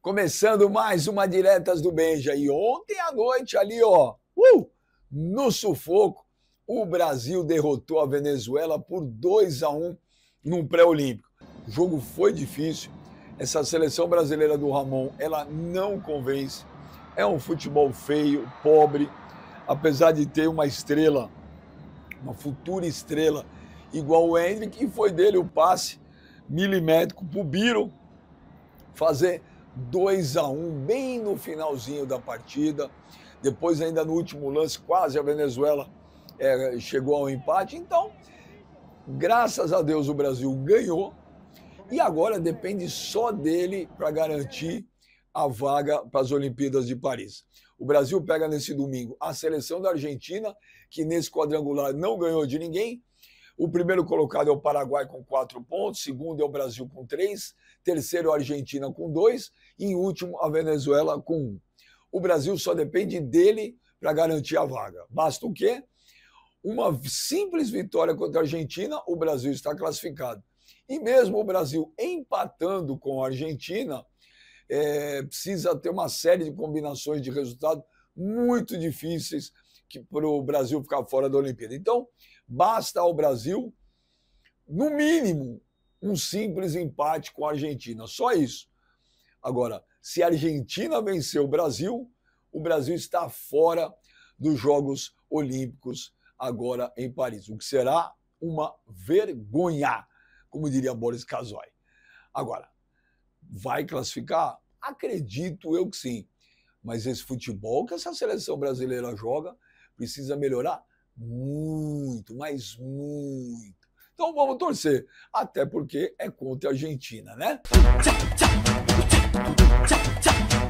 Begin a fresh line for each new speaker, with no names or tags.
Começando mais uma Diretas do Benja. E ontem à noite, ali, ó, uh, no sufoco, o Brasil derrotou a Venezuela por 2 a 1 num pré-olímpico. O jogo foi difícil. Essa seleção brasileira do Ramon, ela não convence. É um futebol feio, pobre, apesar de ter uma estrela uma futura estrela igual o Hendrick, e foi dele o passe milimétrico para o Biro fazer 2 a 1 um, bem no finalzinho da partida. Depois, ainda no último lance, quase a Venezuela é, chegou ao empate. Então, graças a Deus, o Brasil ganhou. E agora depende só dele para garantir a vaga para as Olimpíadas de Paris. O Brasil pega nesse domingo a seleção da Argentina, que nesse quadrangular não ganhou de ninguém. O primeiro colocado é o Paraguai com quatro pontos, segundo é o Brasil com três, terceiro é a Argentina com dois e em último a Venezuela com um. O Brasil só depende dele para garantir a vaga. Basta o quê? Uma simples vitória contra a Argentina, o Brasil está classificado. E mesmo o Brasil empatando com a Argentina, é, precisa ter uma série de combinações de resultados muito difíceis para o Brasil ficar fora da Olimpíada. Então, basta ao Brasil, no mínimo, um simples empate com a Argentina. Só isso. Agora, se a Argentina vencer o Brasil, o Brasil está fora dos Jogos Olímpicos agora em Paris, o que será uma vergonha, como diria Boris Casoy. Agora, vai classificar? Acredito eu que sim. Mas esse futebol que essa seleção brasileira joga precisa melhorar muito, mas muito. Então vamos torcer, até porque é contra a Argentina, né? Tchau, tchau, tchau,